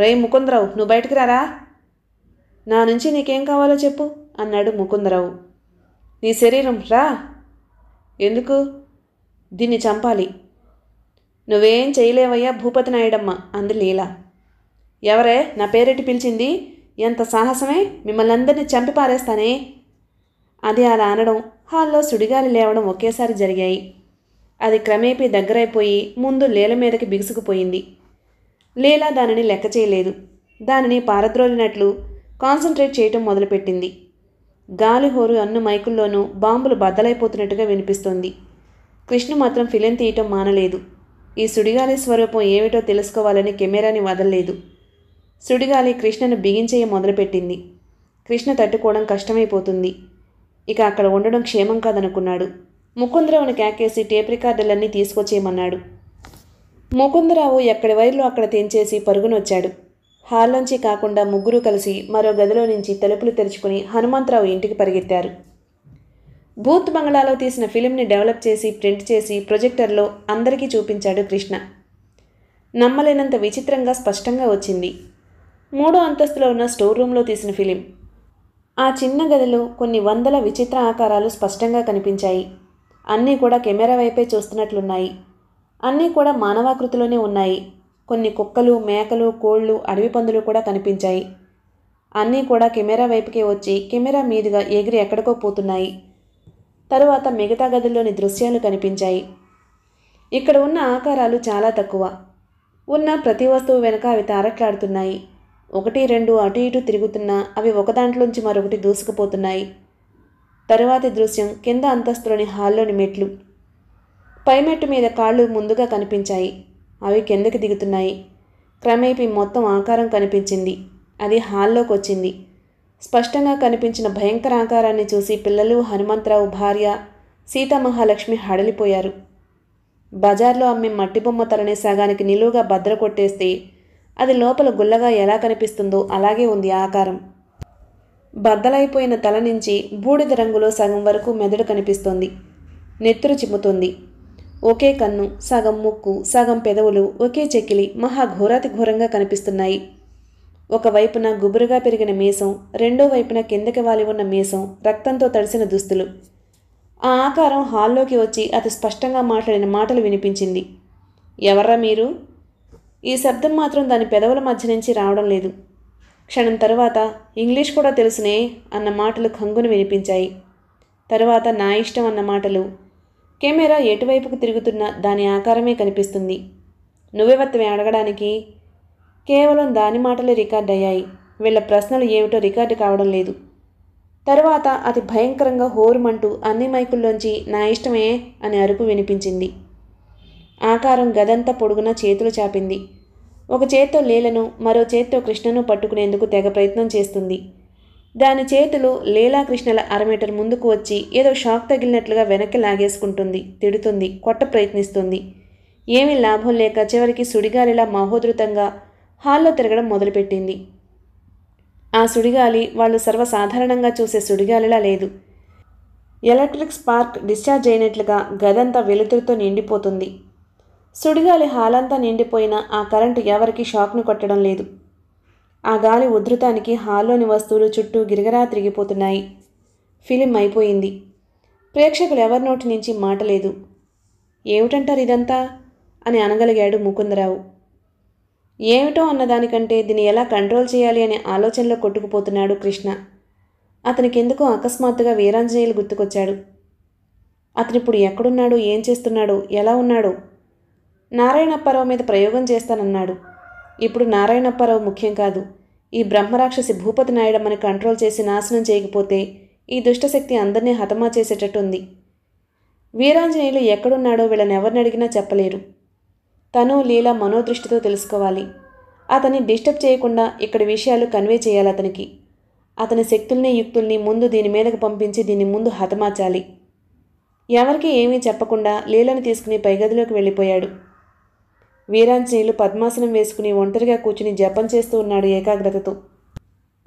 A: రే ముకుందరావు నువ్వు బయటకు రారా నా నుంచి నీకేం కావాలో చెప్పు అన్నాడు ముకుందరావు నీ శరీరం రా ఎందుకు దీన్ని చంపాలి నువ్వేం చేయలేవయ్యా భూపతి నాయుడమ్మ అంది లీల ఎవరే నా పేరెట్టి పిలిచింది ఎంత సాహసమే మిమ్మల్ని అందరినీ చంపి పారేస్తానే అది అలా అనడం హాల్లో సుడిగాలి లేవడం ఒకేసారి జరిగాయి అది క్రమేపీ దగ్గరైపోయి ముందు లేల మీదకి బిగుసుకుపోయింది లేలా దానిని లెక్క చేయలేదు దానిని పారద్రోలినట్లు కాన్సన్ట్రేట్ చేయటం మొదలుపెట్టింది గాలిహోరు అన్ను మైకుల్లోనూ బాంబులు బద్దలైపోతున్నట్టుగా వినిపిస్తోంది కృష్ణ మాత్రం ఫిలిం తీయటం మానలేదు ఈ సుడిగాలి స్వరూపం ఏమిటో తెలుసుకోవాలని కెమెరాని వదలలేదు సుడిగాలి కృష్ణను బిగించేయ మొదలుపెట్టింది కృష్ణ తట్టుకోవడం కష్టమైపోతుంది ఇక అక్కడ ఉండడం క్షేమం కాదనుకున్నాడు ముకుందరావుని క్యాకేసి టేప్ రికార్డులన్నీ తీసుకొచ్చేయమన్నాడు ముకుందరావు ఎక్కడి వైర్లో అక్కడ తెంచేసి పరుగునొచ్చాడు హాల్లోంచి కాకుండా ముగ్గురు కలిసి మరో గదిలో నుంచి తలుపులు తెరుచుకుని హనుమంతరావు ఇంటికి పరిగెత్తారు బూత్ బంగ్లాలో తీసిన ఫిలింని డెవలప్ చేసి ప్రింట్ చేసి ప్రొజెక్టర్లో అందరికీ చూపించాడు కృష్ణ నమ్మలేనంత విచిత్రంగా స్పష్టంగా వచ్చింది మూడో అంతస్తులో ఉన్న స్టోర్ రూమ్లో తీసిన ఫిలిం ఆ చిన్న గదిలో కొన్ని వందల విచిత్ర ఆకారాలు స్పష్టంగా కనిపించాయి అన్నీ కూడా కెమెరా వైపే చూస్తున్నట్లున్నాయి అన్నీ కూడా మానవాకృతిలోనే ఉన్నాయి కొన్ని కుక్కలు మేకలు కోళ్ళు అడవి పందులు కూడా కనిపించాయి అన్నీ కూడా కెమెరా వైపుకే వచ్చి కెమెరా మీదుగా ఎగిరి ఎక్కడికో పోతున్నాయి తరువాత మిగతా గదుల్లోని దృశ్యాలు కనిపించాయి ఇక్కడ ఉన్న ఆకారాలు చాలా తక్కువ ఉన్న ప్రతి వస్తువు వెనుక అవి తారట్లాడుతున్నాయి ఒకటి రెండు అటు ఇటు తిరుగుతున్నా అవి ఒకదాంట్లోంచి మరొకటి దూసుకుపోతున్నాయి తరువాతి దృశ్యం కింద అంతస్తులోని హాల్లోని మెట్లు పైమెట్టు మీద కాళ్ళు ముందుగా కనిపించాయి అవి కిందకి దిగుతున్నాయి క్రమేపీ మొత్తం ఆకారం కనిపించింది అది హాల్లోకి వచ్చింది స్పష్టంగా కనిపించిన భయంకర ఆకారాన్ని చూసి పిల్లలు హనుమంతరావు భార్య సీతామహాలక్ష్మి హడలిపోయారు బజార్లో అమ్మే మట్టి బొమ్మ తలని సగానికి నిలువుగా భద్ర కొట్టేస్తే అది లోపల గుల్లగా ఎలా కనిపిస్తుందో అలాగే ఉంది ఆకారం బద్దలైపోయిన తల నుంచి బూడిద రంగులో సగం వరకు మెదడు కనిపిస్తోంది నెత్తురు చిమ్ముతుంది ఒకే కన్ను సగం ముక్కు సగం పెదవులు ఒకే చెక్కిలి మహా ఘోరంగా కనిపిస్తున్నాయి ఒకవైపున గుబురుగా పెరిగిన మీసం రెండో వైపున కిందకి వాలి ఉన్న మీసం రక్తంతో తడిసిన దుస్తులు ఆ ఆకారం హాల్లోకి వచ్చి అతి స్పష్టంగా మాట్లాడిన మాటలు వినిపించింది ఎవర్రా మీరు ఈ శబ్దం మాత్రం దాని పెదవుల మధ్య నుంచి రావడం లేదు క్షణం తరువాత ఇంగ్లీష్ కూడా తెలుసునే అన్న మాటలు కంగును వినిపించాయి తరువాత నా ఇష్టం అన్న మాటలు కెమెరా ఎటువైపుకు తిరుగుతున్న దాని ఆకారమే కనిపిస్తుంది నువ్వెవత్తమే అడగడానికి కేవలం దాని మాటలే రికార్డ్ అయ్యాయి వీళ్ళ ప్రశ్నలు ఏమిటో రికార్డు కావడం లేదు తరువాత అతి భయంకరంగా హోరుమంటూ అన్ని మైకుల్లోంచి నా ఇష్టమే అని అరుపు వినిపించింది ఆకారం గదంతా పొడుగున చేతులు చాపింది ఒక చేత్తో లీలను మరో చేత్తో కృష్ణను పట్టుకునేందుకు తెగ ప్రయత్నం చేస్తుంది దాని చేతులు లీలా కృష్ణల అరమీటర్ ముందుకు వచ్చి ఏదో షాక్ తగిలినట్లుగా వెనక్కి లాగేసుకుంటుంది తిడుతుంది కొట్ట ప్రయత్నిస్తుంది ఏమీ లాభం లేక చివరికి సుడిగాలిలా మహోధృతంగా హాల్లో తిరగడం మొదలుపెట్టింది ఆ సుడిగాలి వాళ్ళు సర్వసాధారణంగా చూసే సుడిగాలిలా లేదు ఎలక్ట్రిక్ స్పార్క్ డిశ్చార్జ్ అయినట్లుగా గదంతా వెలుతురుతో నిండిపోతుంది సుడిగాలి హాలంతా నిండిపోయిన ఆ కరెంటు ఎవరికీ షాక్ను కొట్టడం లేదు ఆ గాలి ఉధృతానికి హాల్లోని వస్తువులు చుట్టూ గిరగరా తిరిగిపోతున్నాయి ఫిలిం అయిపోయింది ప్రేక్షకులు ఎవరి నోటి నుంచి మాట లేదు ఏమిటంటారు ఇదంతా అని అనగలిగాడు ముకుందరావు ఏమిటో అన్నదానికంటే దీన్ని ఎలా కంట్రోల్ చేయాలి అనే ఆలోచనలో కొట్టుకుపోతున్నాడు కృష్ణ అతనికెందుకో అకస్మాత్తుగా వీరాంజనేయులు గుర్తుకొచ్చాడు అతనిప్పుడు ఎక్కడున్నాడు ఏం చేస్తున్నాడో ఎలా ఉన్నాడో నారాయణప్పారావు మీద ప్రయోగం చేస్తానన్నాడు ఇప్పుడు నారాయణప్పారావు ముఖ్యం కాదు ఈ బ్రహ్మరాక్షసి భూపతి నాయుడు కంట్రోల్ చేసి నాశనం చేయకపోతే ఈ దుష్టశక్తి అందరినీ హతమా చేసేటట్టుంది వీరాంజనేయులు ఎక్కడున్నాడో వీళ్ళని ఎవరిని అడిగినా చెప్పలేరు తను లీలా మనోదృష్టితో తెలుసుకోవాలి అతన్ని డిస్టర్బ్ చేయకుండా ఇక్కడి విషయాలు కన్వే చేయాలి అతనికి అతని శక్తుల్ని యుక్తుల్ని ముందు దీని మీదకు పంపించి దీన్ని ముందు హతమార్చాలి ఎవరికీ ఏమీ చెప్పకుండా లీలను తీసుకుని పైగదిలోకి వెళ్ళిపోయాడు వీరాంజనేయులు పద్మాసనం వేసుకుని ఒంటరిగా కూర్చుని జపం చేస్తూ ఉన్నాడు ఏకాగ్రతతో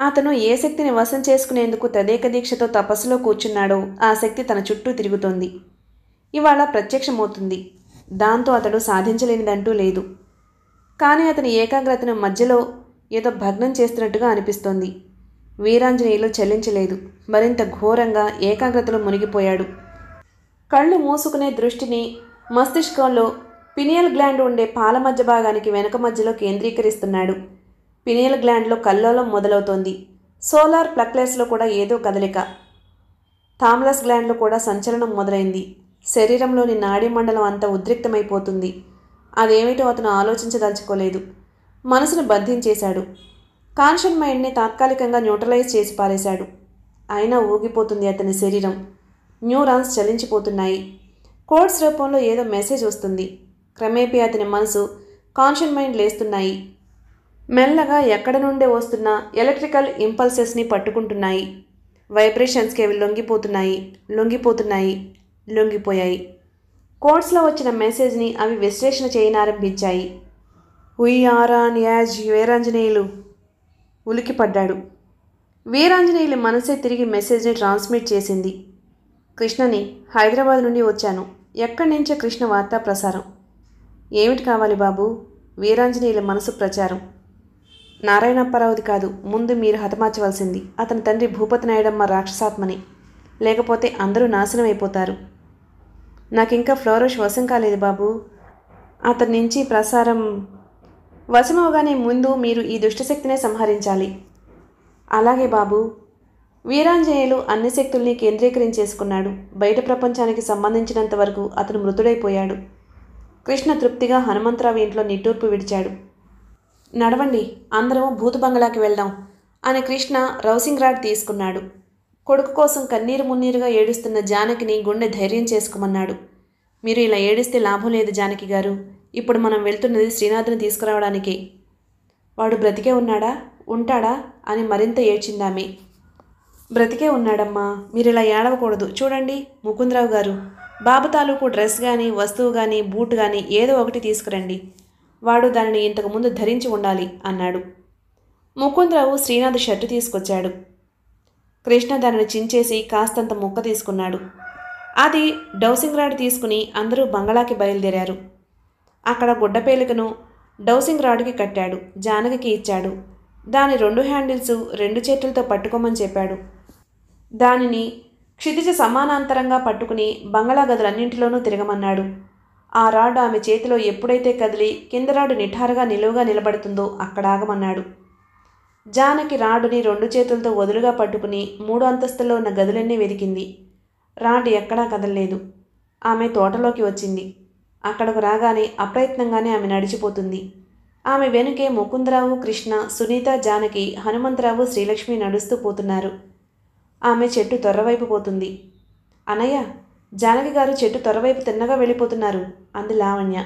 A: అతను ఏ శక్తిని వశం చేసుకునేందుకు తదేక దీక్షతో తపస్సులో కూర్చున్నాడో ఆ శక్తి తన చుట్టూ తిరుగుతోంది ఇవాళ ప్రత్యక్షమవుతుంది దాంతో అతడు సాధించలేనిదంటూ లేదు కానీ అతని ఏకాగ్రతను మధ్యలో ఏదో భగ్నం చేస్తున్నట్టుగా అనిపిస్తోంది వీరాంజనేయులు చెల్లించలేదు మరింత ఘోరంగా ఏకాగ్రతలో మునిగిపోయాడు కళ్ళు మూసుకునే దృష్టిని మస్తిష్కంలో పినియల్ గ్లాండ్ ఉండే పాల మధ్య భాగానికి వెనుక మధ్యలో కేంద్రీకరిస్తున్నాడు పినియల్ గ్లాండ్లో కల్లోలం మొదలవుతోంది సోలార్ ప్లక్లెస్లో కూడా ఏదో కదలిక థామ్లస్ గ్లాండ్లో కూడా సంచలనం మొదలైంది శరీరంలోని నాడీ మండలం అంతా ఉద్రిక్తమైపోతుంది అదేమిటో అతను ఆలోచించదలుచుకోలేదు మనసును బంధించేశాడు కాన్షన్ మైండ్ని తాత్కాలికంగా న్యూట్రలైజ్ చేసి పారేశాడు అయినా ఊగిపోతుంది అతని శరీరం న్యూరాన్స్ చలించిపోతున్నాయి కోడ్స్ రూపంలో ఏదో మెసేజ్ వస్తుంది క్రమేపీ అతని మనసు కాన్షియన్ మైండ్ లేస్తున్నాయి మెల్లగా ఎక్కడ నుండే వస్తున్న ఎలక్ట్రికల్ ఇంపల్సెస్ని పట్టుకుంటున్నాయి వైబ్రేషన్స్కి అవి లొంగిపోతున్నాయి లొంగిపోతున్నాయి లొంగిపోయాయి కోడ్స్లో వచ్చిన మెసేజ్ని అవి విశ్లేషణ చేయనారంభించాయి ఉయ్ ఆరాన్ యాజ్ వీరాంజనేయులు ఉలికిపడ్డాడు వీరాంజనేయుల మనసే తిరిగి మెసేజ్ని ట్రాన్స్మిట్ చేసింది కృష్ణని హైదరాబాద్ నుండి వచ్చాను ఎక్కడి నుంచే కృష్ణ వార్తా ప్రసారం ఏమిటి కావాలి బాబు వీరాంజనేయుల మనసు ప్రచారం నారాయణప్పారావుది కాదు ముందు మీరు హతమార్చవలసింది అతని తండ్రి భూపతి నాయుడమ్మ రాక్షసాత్మని లేకపోతే అందరూ నాశనం అయిపోతారు నాకింకా ఫ్లోరోష్ వశం కాలేదు బాబు అతని నుంచి ప్రసారం వశమవగానే ముందు మీరు ఈ దుష్టశక్తినే సంహరించాలి అలాగే బాబు వీరాంజనేయులు అన్ని శక్తుల్ని కేంద్రీకరించేసుకున్నాడు బయట ప్రపంచానికి సంబంధించినంత వరకు అతను మృతుడైపోయాడు కృష్ణ తృప్తిగా హనుమంతరావు ఇంట్లో నిట్టూర్పు విడిచాడు నడవండి అందరము భూతబంగ్లాకి బంగ్లాకి వెళ్దాం అని కృష్ణ రౌసింగ్ రాడ్ తీసుకున్నాడు కొడుకు కోసం కన్నీరు మున్నీరుగా ఏడుస్తున్న జానకిని గుండె ధైర్యం చేసుకోమన్నాడు మీరు ఇలా ఏడిస్తే లాభం లేదు జానకి గారు ఇప్పుడు మనం వెళ్తున్నది శ్రీనాథ్ని తీసుకురావడానికి వాడు బ్రతికే ఉన్నాడా ఉంటాడా అని మరింత ఏడ్చిందామె బ్రతికే ఉన్నాడమ్మా మీరు ఇలా ఏడవకూడదు చూడండి ముకుందరావు గారు బాబు తాలూకు డ్రెస్ కానీ వస్తువు కానీ బూట్ కానీ ఏదో ఒకటి తీసుకురండి వాడు దానిని ఇంతకుముందు ధరించి ఉండాలి అన్నాడు ముకుందరావు శ్రీనాథ్ షర్టు తీసుకొచ్చాడు కృష్ణ దానిని చించేసి కాస్తంత ముక్క తీసుకున్నాడు అది డౌసింగ్ రాడ్ తీసుకుని అందరూ బంగళాకి బయలుదేరారు అక్కడ గుడ్డపేలికను డౌసింగ్ రాడ్కి కట్టాడు జానకి ఇచ్చాడు దాని రెండు హ్యాండిల్స్ రెండు చేతులతో పట్టుకోమని చెప్పాడు దానిని క్షితిజ సమానాంతరంగా పట్టుకుని బంగళా గదులన్నింటిలోనూ తిరగమన్నాడు ఆ రాడ్ ఆమె చేతిలో ఎప్పుడైతే కదిలి కింద రాడు నిఠారుగా నిలువుగా నిలబడుతుందో అక్కడ ఆగమన్నాడు జానకి రాడుని రెండు చేతులతో వదులుగా పట్టుకుని మూడు అంతస్తుల్లో ఉన్న గదులన్నీ వెతికింది రాడ్ ఎక్కడా కదలలేదు ఆమె తోటలోకి వచ్చింది అక్కడకు రాగానే అప్రయత్నంగానే ఆమె నడిచిపోతుంది ఆమె వెనుకే ముకుందరావు కృష్ణ సునీత జానకి హనుమంతరావు శ్రీలక్ష్మి నడుస్తూ పోతున్నారు ఆమె చెట్టు త్వరవైపు పోతుంది అనయ్య జానకి గారు చెట్టు త్వరవైపు తిన్నగా వెళ్ళిపోతున్నారు అంది లావణ్య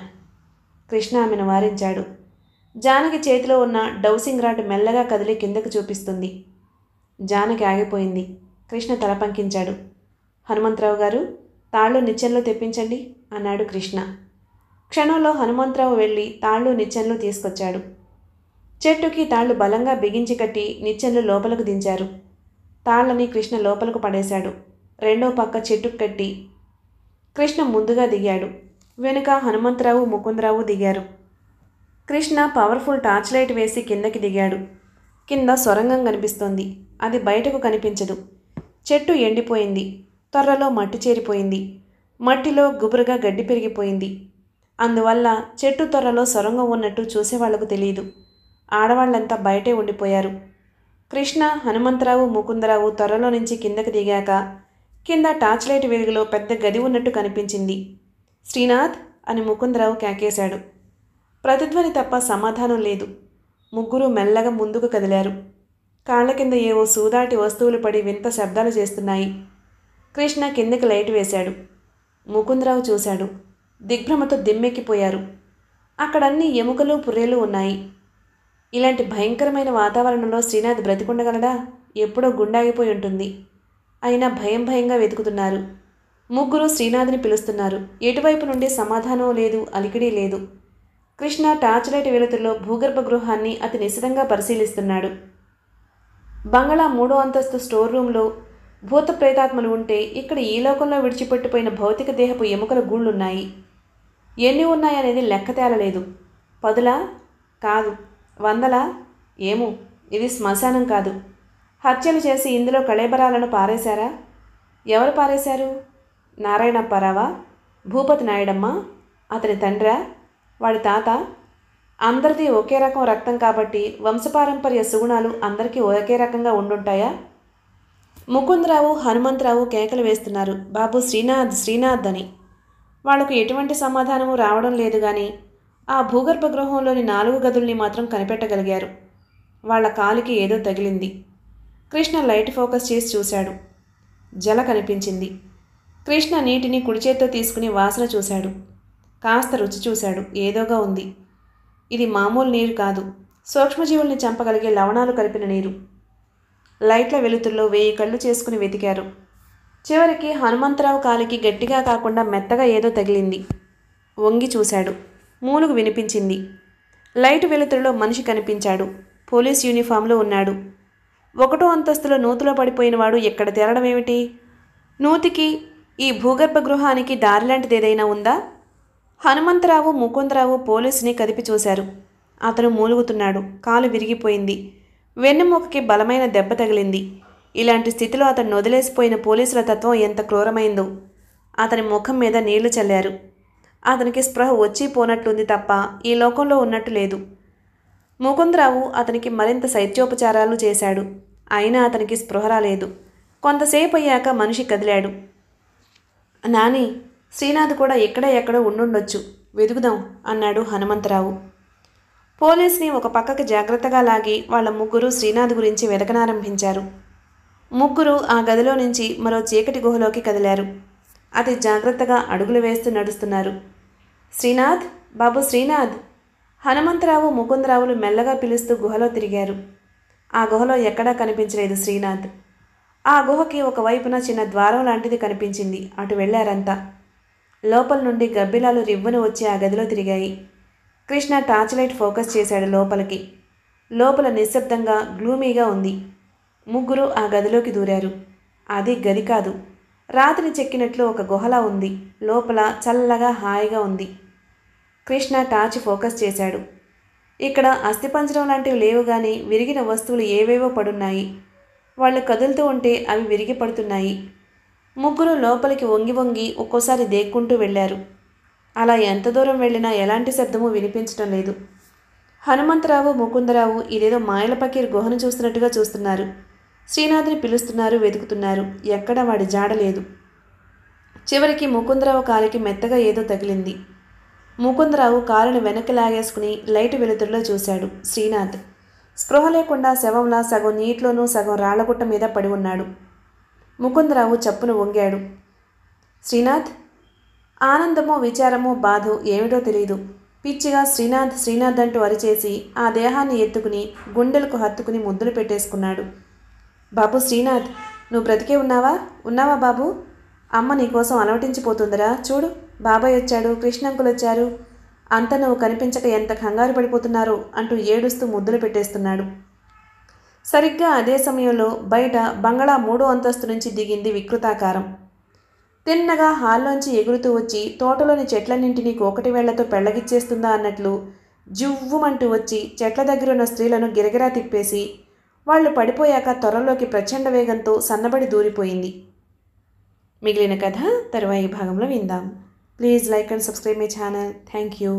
A: కృష్ణ ఆమెను వారించాడు జానకి చేతిలో ఉన్న డౌసింగ్ రాడ్ మెల్లగా కదిలి కిందకు చూపిస్తుంది జానకి ఆగిపోయింది కృష్ణ తల పంకించాడు హనుమంతరావు గారు తాళ్ళు నిచ్చెన్లో తెప్పించండి అన్నాడు కృష్ణ క్షణంలో హనుమంతరావు వెళ్ళి తాళ్ళు నిచ్చెన్లో తీసుకొచ్చాడు చెట్టుకి తాళ్ళు బలంగా బిగించి కట్టి నిచ్చెన్లు లోపలకు దించారు తాళ్ళని కృష్ణ లోపలకు పడేశాడు రెండో పక్క చెట్టు కట్టి కృష్ణ ముందుగా దిగాడు వెనుక హనుమంతరావు ముకుందరావు దిగారు కృష్ణ పవర్ఫుల్ టార్చ్ లైట్ వేసి కిందకి దిగాడు కింద సొరంగం కనిపిస్తోంది అది బయటకు కనిపించదు చెట్టు ఎండిపోయింది త్వరలో మట్టి చేరిపోయింది మట్టిలో గుబురుగా గడ్డి పెరిగిపోయింది అందువల్ల చెట్టు త్వరలో సొరంగం ఉన్నట్టు చూసేవాళ్లకు తెలియదు ఆడవాళ్ళంతా బయటే ఉండిపోయారు కృష్ణ హనుమంతరావు ముకుందరావు త్వరలో నుంచి కిందకు దిగాక కింద టార్చ్ లైట్ వెలుగులో పెద్ద గది ఉన్నట్టు కనిపించింది శ్రీనాథ్ అని ముకుందరావు కేకేశాడు ప్రతిధ్వని తప్ప సమాధానం లేదు ముగ్గురు మెల్లగా ముందుకు కదిలారు కాళ్ళ కింద ఏవో సూదాటి వస్తువులు పడి వింత శబ్దాలు చేస్తున్నాయి కృష్ణ కిందకి లైట్ వేశాడు ముకుందరావు చూశాడు దిగ్భ్రమతో దిమ్మెక్కిపోయారు అక్కడన్ని ఎముకలు పుర్రెలు ఉన్నాయి ఇలాంటి భయంకరమైన వాతావరణంలో శ్రీనాథ్ బ్రతికుండగలడా ఎప్పుడో గుండాగిపోయి ఉంటుంది అయినా భయం భయంగా వెతుకుతున్నారు ముగ్గురు శ్రీనాథ్ని పిలుస్తున్నారు ఎటువైపు నుండి సమాధానం లేదు అలికిడి లేదు కృష్ణ టార్చ్ లైట్ వెలుతుల్లో భూగర్భ గృహాన్ని అతి నిశితంగా పరిశీలిస్తున్నాడు బంగళా మూడో అంతస్తు స్టోర్ రూమ్లో భూత ప్రేతాత్మలు ఉంటే ఇక్కడ ఈ లోకంలో విడిచిపెట్టిపోయిన భౌతిక దేహపు ఎముకల గూళ్ళున్నాయి ఎన్ని ఉన్నాయనేది లెక్క తేలలేదు పదులా కాదు వందల ఏము ఇది శ్మశానం కాదు హత్యలు చేసి ఇందులో కళేబరాలను పారేశారా ఎవరు పారేశారు నారాయణప్పారావా భూపతి నాయుడమ్మ అతని తండ్రా వాడి తాత అందరిది ఒకే రకం రక్తం కాబట్టి వంశపారంపర్య సుగుణాలు అందరికీ ఒకే రకంగా ఉండుంటాయా ముకుందరావు హనుమంతరావు కేకలు వేస్తున్నారు బాబు శ్రీనాథ్ శ్రీనాథ్ అని వాళ్లకు ఎటువంటి సమాధానము రావడం లేదు కానీ ఆ భూగర్భ గృహంలోని నాలుగు గదుల్ని మాత్రం కనిపెట్టగలిగారు వాళ్ల కాలికి ఏదో తగిలింది కృష్ణ లైట్ ఫోకస్ చేసి చూశాడు జల కనిపించింది కృష్ణ నీటిని కుడిచేత్తో తీసుకుని వాసన చూశాడు కాస్త రుచి చూశాడు ఏదోగా ఉంది ఇది మామూలు నీరు కాదు సూక్ష్మజీవుల్ని చంపగలిగే లవణాలు కలిపిన నీరు లైట్ల వెలుతుల్లో వేయి కళ్ళు చేసుకుని వెతికారు చివరికి హనుమంతరావు కాలికి గట్టిగా కాకుండా మెత్తగా ఏదో తగిలింది వంగి చూశాడు మూలుగు వినిపించింది లైట్ వెలుతురులో మనిషి కనిపించాడు పోలీస్ యూనిఫామ్లో ఉన్నాడు ఒకటో అంతస్తులో నూతులో పడిపోయినవాడు ఎక్కడ తేరడమేమిటి నూతికి ఈ భూగర్భ గృహానికి ఏదైనా ఉందా హనుమంతరావు ముకుందరావు పోలీసుని కదిపి చూశారు అతను మూలుగుతున్నాడు కాలు విరిగిపోయింది వెన్నెముకకి బలమైన దెబ్బ తగిలింది ఇలాంటి స్థితిలో అతను వదిలేసిపోయిన పోలీసుల తత్వం ఎంత క్రూరమైందో అతని ముఖం మీద నీళ్లు చల్లారు అతనికి స్పృహ వచ్చి పోనట్లుంది తప్ప ఈ లోకంలో ఉన్నట్టు లేదు ముకుందరావు అతనికి మరింత శైత్యోపచారాలు చేశాడు అయినా అతనికి స్పృహ రాలేదు కొంతసేపు అయ్యాక మనిషి కదిలాడు నాని శ్రీనాథ్ కూడా ఎక్కడ ఎక్కడో ఉండుండొచ్చు వెదుగుదాం అన్నాడు హనుమంతరావు పోలీస్ని ఒక పక్కకి జాగ్రత్తగా లాగి వాళ్ళ ముగ్గురు శ్రీనాథ్ గురించి వెతకనారంభించారు ముగ్గురు ఆ గదిలో నుంచి మరో చీకటి గుహలోకి కదిలారు అతి జాగ్రత్తగా అడుగులు వేస్తూ నడుస్తున్నారు శ్రీనాథ్ బాబు శ్రీనాథ్ హనుమంతరావు ముకుందరావులు మెల్లగా పిలుస్తూ గుహలో తిరిగారు ఆ గుహలో ఎక్కడా కనిపించలేదు శ్రీనాథ్ ఆ గుహకి ఒకవైపున చిన్న ద్వారం లాంటిది కనిపించింది అటు వెళ్ళారంతా లోపల నుండి గబ్బిలాలు రివ్వును వచ్చి ఆ గదిలో తిరిగాయి కృష్ణ టార్చ్ లైట్ ఫోకస్ చేశాడు లోపలికి లోపల నిశ్శబ్దంగా గ్లూమీగా ఉంది ముగ్గురు ఆ గదిలోకి దూరారు అది గది కాదు రాత్రి చెక్కినట్లు ఒక గుహలా ఉంది లోపల చల్లగా హాయిగా ఉంది కృష్ణ టార్చ్ ఫోకస్ చేశాడు ఇక్కడ అస్థిపంజరం లాంటివి లేవు కానీ విరిగిన వస్తువులు ఏవేవో పడున్నాయి వాళ్ళు కదులుతూ ఉంటే అవి విరిగి పడుతున్నాయి ముగ్గురు లోపలికి వంగి వంగి ఒక్కోసారి దేక్కుంటూ వెళ్ళారు అలా ఎంత దూరం వెళ్ళినా ఎలాంటి శబ్దము వినిపించడం లేదు హనుమంతరావు ముకుందరావు ఇదేదో మాయల పకీర్ గుహను చూస్తున్నట్టుగా చూస్తున్నారు శ్రీనాథ్ని పిలుస్తున్నారు వెతుకుతున్నారు ఎక్కడ వాడి జాడలేదు చివరికి ముకుందరావు కాలికి మెత్తగా ఏదో తగిలింది ముకుందరావు కారుని వెనక్కి లాగేసుకుని లైట్ వెలుతురులో చూశాడు శ్రీనాథ్ స్పృహ లేకుండా శవంలా సగం నీటిలోనూ సగం రాళ్లగుట్ట మీద పడి ఉన్నాడు ముకుందరావు చప్పును వంగాడు శ్రీనాథ్ ఆనందమో విచారమో బాధో ఏమిటో తెలియదు పిచ్చిగా శ్రీనాథ్ శ్రీనాథ్ అంటూ అరిచేసి ఆ దేహాన్ని ఎత్తుకుని గుండెలకు హత్తుకుని ముద్దులు పెట్టేసుకున్నాడు బాబు శ్రీనాథ్ నువ్వు బ్రతికే ఉన్నావా ఉన్నావా బాబు అమ్మ నీకోసం అలవటించిపోతుందిరా చూడు బాబాయ్ వచ్చాడు కృష్ణంకులు వచ్చారు అంత నువ్వు కనిపించక ఎంత కంగారు పడిపోతున్నారో అంటూ ఏడుస్తూ ముద్దులు పెట్టేస్తున్నాడు సరిగ్గా అదే సమయంలో బయట బంగళా మూడో అంతస్తు నుంచి దిగింది వికృతాకారం తిన్నగా హాల్లోంచి ఎగురుతూ వచ్చి తోటలోని చెట్లన్నింటినీ కోకటి వేళ్లతో పెళ్లగిచ్చేస్తుందా అన్నట్లు జువ్వుమంటూ వచ్చి చెట్ల దగ్గరున్న స్త్రీలను గిరగిరా తిప్పేసి వాళ్ళు పడిపోయాక త్వరలోకి ప్రచండ వేగంతో సన్నబడి దూరిపోయింది మిగిలిన కథ తరువాయి భాగంలో విందాం please like and subscribe my channel thank you